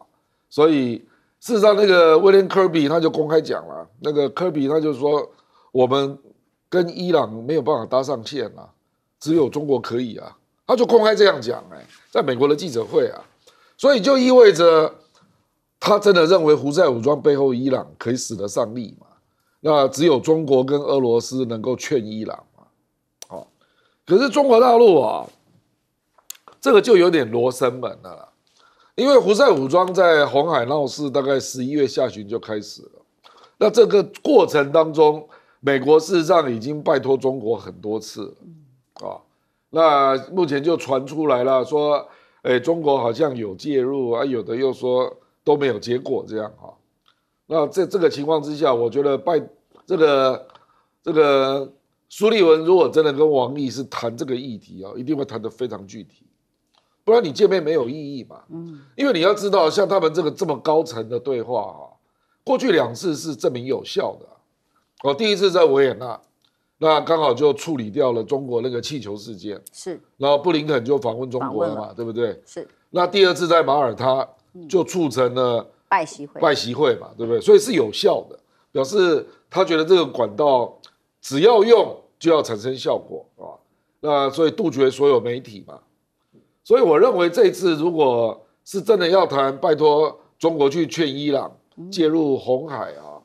S6: 所以事实上，那个威廉·科比他就公开讲了，那个科比他就说，我们跟伊朗没有办法搭上线啊，只有中国可以啊。他就公开这样讲，哎，在美国的记者会啊。所以就意味着他真的认为胡塞武装背后伊朗可以使得上力嘛？那只有中国跟俄罗斯能够劝伊朗。可是中国大陆啊，这个就有点罗生门了，因为胡塞武装在红海闹事，大概十一月下旬就开始了。那这个过程当中，美国事实上已经拜托中国很多次，啊，那目前就传出来了，说，哎，中国好像有介入啊，有的又说都没有结果，这样哈。那在这个情况之下，我觉得拜这个这个。苏立文如果真的跟王毅是谈这个议题啊，一定会谈得非常具体，不然你见面没有意义嘛。嗯，因为你要知道，像他们这个这么高层的对话啊，过去两次是证明有效的。哦，第一次在维也纳，那刚好就处理掉了中国那个气球事件。是。然后布林肯就访问中国了嘛，对不对？是。那第二次在马耳他，就促成了
S5: 拜习会。拜
S6: 习会嘛，对不对？所以是有效的，表示他觉得这个管道。只要用就要产生效果，啊，那所以杜绝所有媒体嘛，所以我认为这次如果是真的要谈，拜托中国去劝伊朗介入红海啊，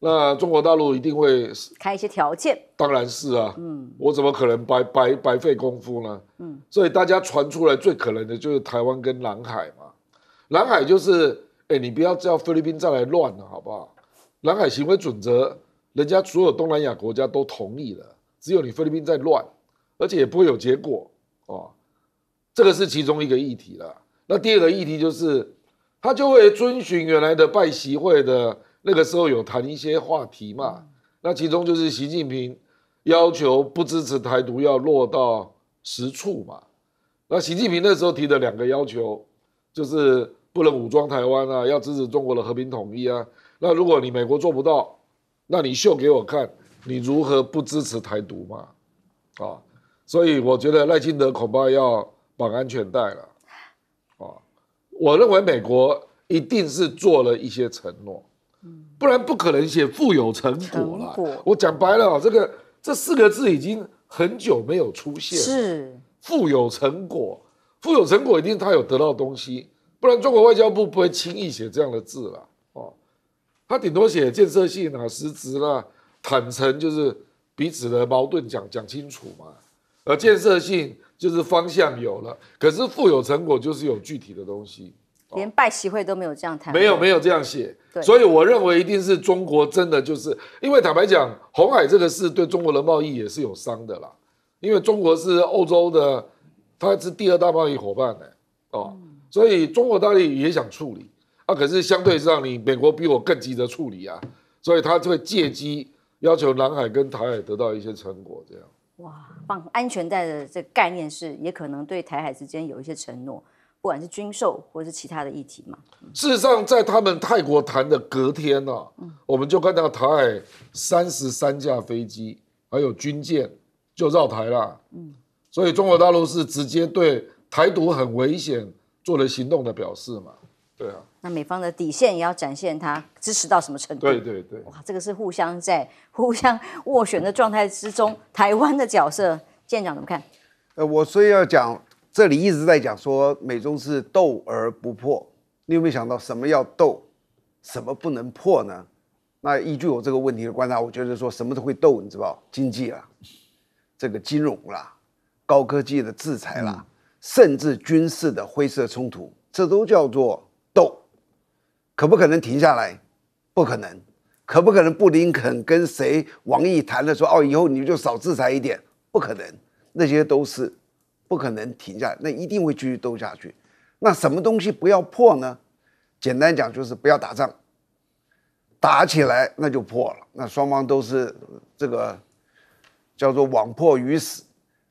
S6: 那中国大陆一定会
S5: 开一些条件，
S6: 当然是啊，嗯，我怎么可能白白白费功夫呢，嗯，所以大家传出来最可能的就是台湾跟南海嘛，南海就是，哎，你不要叫菲律宾再来乱了，好不好？南海行为准则。人家所有东南亚国家都同意了，只有你菲律宾在乱，而且也不会有结果啊。这个是其中一个议题了。那第二个议题就是，他就会遵循原来的拜习会的那个时候有谈一些话题嘛。那其中就是习近平要求不支持台独要落到实处嘛。那习近平那时候提的两个要求，就是不能武装台湾啊，要支持中国的和平统一啊。那如果你美国做不到，那你秀给我看，你如何不支持台独嘛？啊，所以我觉得赖清德恐怕要绑安全带了。啊，我认为美国一定是做了一些承诺，不然不可能写富有成果了。我讲白了，这个这四个字已经很久没有出现，是富有成果，富有成果一定他有得到东西，不然中国外交部不会轻易写这样的字了。他顶多写建设性啊、实质啦，坦诚，就是彼此的矛盾讲讲清楚嘛。而建设性就是方向有了，可是富有成果就是有具体的东西。
S5: 连拜习会都没有这样谈，没有没
S6: 有这样写。对，所以我认为一定是中国真的就是因为坦白讲，红海这个事对中国的贸易也是有伤的啦。因为中国是欧洲的，它是第二大贸易伙伴呢。哦，所以中国大陆也想处理。可是相对上，你美国比我更急着处理啊，所以他就会借机要求南海跟台海得到一些成果，
S5: 这样哇，放安全带的这概念是也可能对台海之间有一些承诺，不管是军售或者是其他的议题嘛。
S6: 事实上，在他们泰国谈的隔天呢，嗯，我们就看到台海三十三架飞机还有军舰就绕台了，嗯，所以中国大陆是直接对台独很危险做了行动的表示嘛。对
S5: 那美方的底线也要展现，他支持到什么程度？对
S7: 对对，哇，这
S5: 个是互相在互相斡旋的状态之中。台湾的角色，舰长怎么看？
S7: 呃，我所以要讲，这里一直在讲说美中是斗而不破。你有没有想到什么要斗，什么不能破呢？那依据我这个问题的观察，我觉得说什么都会斗，你知道经济啦，这个金融啦，高科技的制裁啦，甚至军事的灰色冲突，这都叫做。可不可能停下来？不可能。可不可能布林肯跟谁王毅谈了说哦，以后你就少制裁一点？不可能。那些都是不可能停下，那一定会继续斗下去。那什么东西不要破呢？简单讲就是不要打仗。打起来那就破了。那双方都是这个叫做网破鱼死。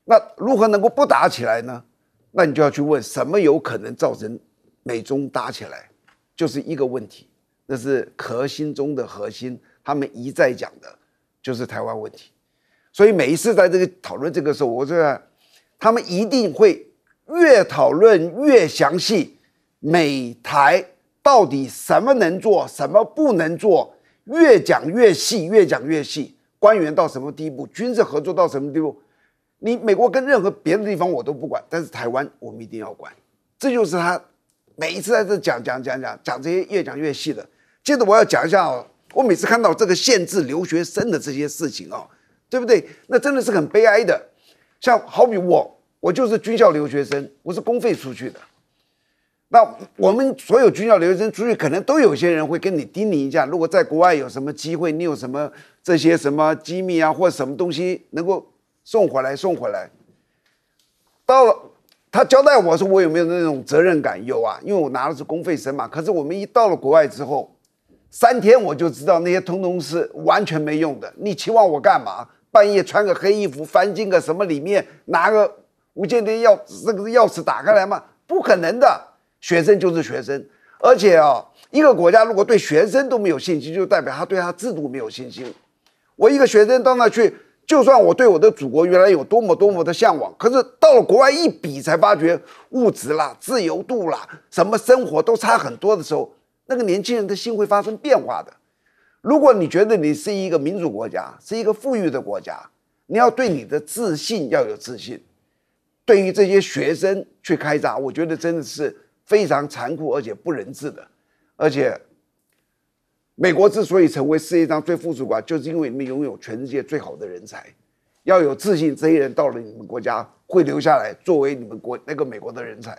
S7: 那如何能够不打起来呢？那你就要去问什么有可能造成美中打起来？就是一个问题，那是核心中的核心。他们一再讲的就是台湾问题，所以每一次在这个讨论这个时候，我说他们一定会越讨论越详细，美台到底什么能做，什么不能做，越讲越细，越讲越细。官员到什么地步，军事合作到什么地步，你美国跟任何别的地方我都不管，但是台湾我们一定要管，这就是他。每一次在这讲讲讲讲讲这些，越讲越细的。接着我要讲一下哦，我每次看到这个限制留学生的这些事情哦，对不对？那真的是很悲哀的。像好比我，我就是军校留学生，我是公费出去的。那我们所有军校留学生出去，可能都有些人会跟你叮咛一下：如果在国外有什么机会，你有什么这些什么机密啊，或什么东西能够送回来，送回来。到了。他交代我说：“我有没有那种责任感？有啊，因为我拿的是公费生嘛。可是我们一到了国外之后，三天我就知道那些通通是完全没用的。你期望我干嘛？半夜穿个黑衣服翻进个什么里面拿个无线电钥这个钥匙打开来嘛？不可能的。学生就是学生，而且啊，一个国家如果对学生都没有信心，就代表他对他制度没有信心。我一个学生到那去。”就算我对我的祖国原来有多么多么的向往，可是到了国外一比，才发觉物质啦、自由度啦，什么生活都差很多的时候，那个年轻人的心会发生变化的。如果你觉得你是一个民主国家，是一个富裕的国家，你要对你的自信要有自信。对于这些学生去开闸，我觉得真的是非常残酷而且不人治的，而且。美国之所以成为世界上最富主，国，就是因为你们拥有全世界最好的人才。要有自信，这些人到了你们国家会留下来，作为你们国那个美国的人才。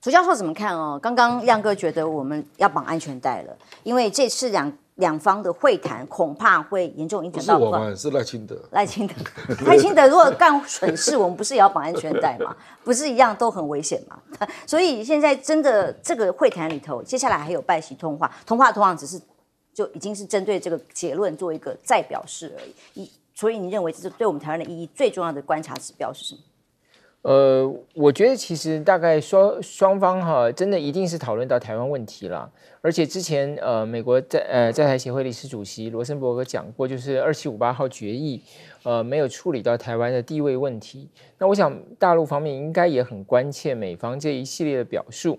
S5: 楚教授怎么看哦？刚刚亮哥觉得我们要绑安全带了，因为这次两两方的会谈恐怕会严重影响到我们。是赖清德，赖清德，赖清德如果干蠢事，我们不是也要绑安全带吗？不是一样都很危险吗？所以现在真的这个会谈里头，接下来还有拜席通话，通话同样只是。就已经是针对这个结论做一个再表示而已。一，所以你认为这是对我们台湾的意义最重要的观察指标是什么？
S8: 呃，我觉得其实大概双双方哈，真的一定是讨论到台湾问题了。而且之前呃，美国在呃，在台协会理事主席罗森伯格讲过，就是二七五八号决议，呃，没有处理到台湾的地位问题。那我想大陆方面应该也很关切美方这一系列的表述。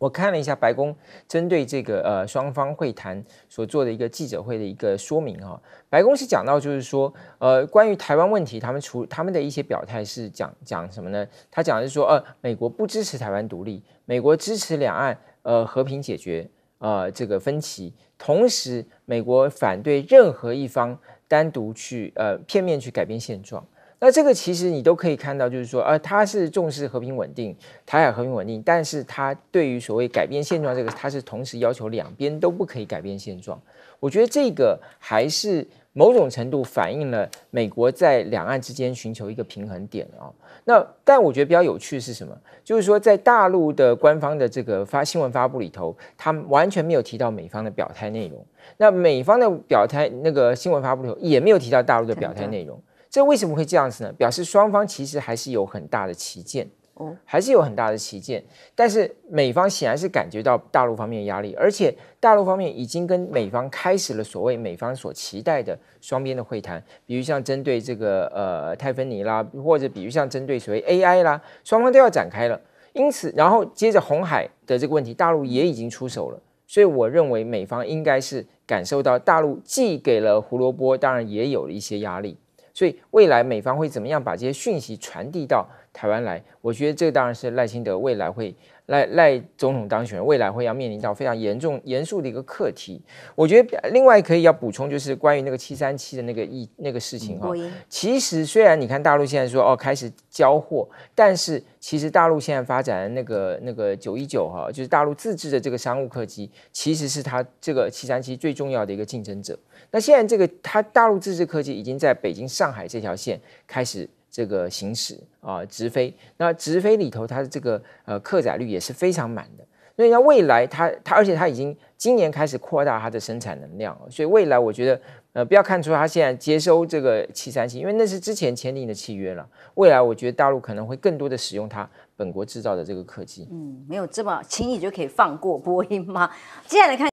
S8: 我看了一下白宫针对这个呃双方会谈所做的一个记者会的一个说明哈，白宫是讲到就是说呃关于台湾问题，他们除他们的一些表态是讲讲什么呢？他讲的是说呃美国不支持台湾独立，美国支持两岸呃和平解决呃这个分歧，同时美国反对任何一方单独去呃片面去改变现状。那这个其实你都可以看到，就是说，呃，他是重视和平稳定，台海和平稳定，但是他对于所谓改变现状这个，他是同时要求两边都不可以改变现状。我觉得这个还是某种程度反映了美国在两岸之间寻求一个平衡点啊。那但我觉得比较有趣的是什么？就是说，在大陆的官方的这个发新闻发布里头，他完全没有提到美方的表态内容。那美方的表态那个新闻发布里头也没有提到大陆的表态内容。这为什么会这样子呢？表示双方其实还是有很大的旗见，哦，还是有很大的旗见。但是美方显然是感觉到大陆方面的压力，而且大陆方面已经跟美方开始了所谓美方所期待的双边的会谈，比如像针对这个呃泰芬尼啦，或者比如像针对所谓 AI 啦，双方都要展开了。因此，然后接着红海的这个问题，大陆也已经出手了。所以我认为美方应该是感受到大陆既给了胡萝卜，当然也有了一些压力。所以未来美方会怎么样把这些讯息传递到台湾来？我觉得这当然是赖清德未来会赖赖总统当选，未来会要面临到非常严重严肃的一个课题。我觉得另外可以要补充，就是关于那个七三七的那个意那个事情哈。其实虽然你看大陆现在说哦开始交货，但是其实大陆现在发展那个那个九一九哈，就是大陆自制的这个商务客机，其实是它这个七三七最重要的一个竞争者。那现在这个它大陆自制科技已经在北京、上海这条线开始这个行驶啊直飞，那直飞里头它的这个呃客载率也是非常满的。所以那未来它它而且它已经今年开始扩大它的生产能量，所以未来我觉得呃不要看出它现在接收这个七三七，因为那是之前签订的契约了。未来我觉得大陆可能会更多的使用它本国制造的这个客机。
S5: 嗯，没有这么轻易就可以放过波音吗？接下来看。